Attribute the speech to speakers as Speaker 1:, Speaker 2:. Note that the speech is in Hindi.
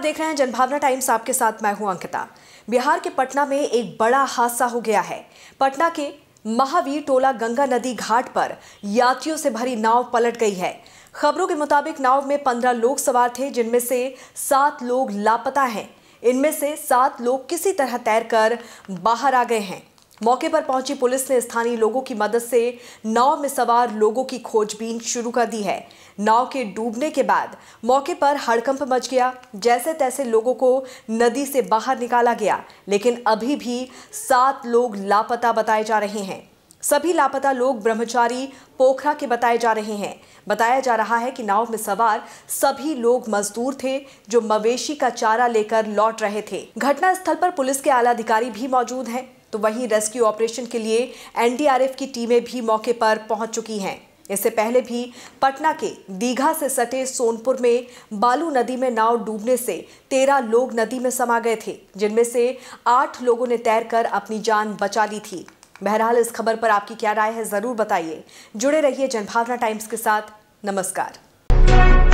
Speaker 1: आप देख रहे हैं जनभावना टाइम्स आपके साथ मैं हूं अंकिता बिहार के पटना में एक बड़ा हादसा हो गया है पटना के महावीर टोला गंगा नदी घाट पर यात्रियों से भरी नाव पलट गई है खबरों के मुताबिक नाव में पंद्रह लोग सवार थे जिनमें से सात लोग लापता हैं इनमें से सात लोग किसी तरह तैरकर बाहर आ गए हैं मौके पर पहुंची पुलिस ने स्थानीय लोगों की मदद से नाव में सवार लोगों की खोजबीन शुरू कर दी है नाव के डूबने के बाद मौके पर हड़कंप मच गया जैसे तैसे लोगों को नदी से बाहर निकाला गया लेकिन अभी भी सात लोग लापता बताए जा रहे हैं सभी लापता लोग ब्रह्मचारी पोखरा के बताए जा रहे हैं बताया जा रहा है कि नाव में सवार सभी लोग मजदूर थे जो मवेशी का चारा लेकर लौट रहे थे घटना स्थल पर पुलिस के आला अधिकारी भी मौजूद हैं तो वहीं रेस्क्यू ऑपरेशन के लिए एनडीआरएफ की टीमें भी मौके पर पहुंच चुकी हैं इससे पहले भी पटना के दीघा से सटे सोनपुर में बालू नदी में नाव डूबने से तेरह लोग नदी में समा गए थे जिनमें से आठ लोगों ने तैरकर अपनी जान बचा ली थी बहरहाल इस खबर पर आपकी क्या राय है ज़रूर बताइए जुड़े रहिए जनभावना टाइम्स के साथ नमस्कार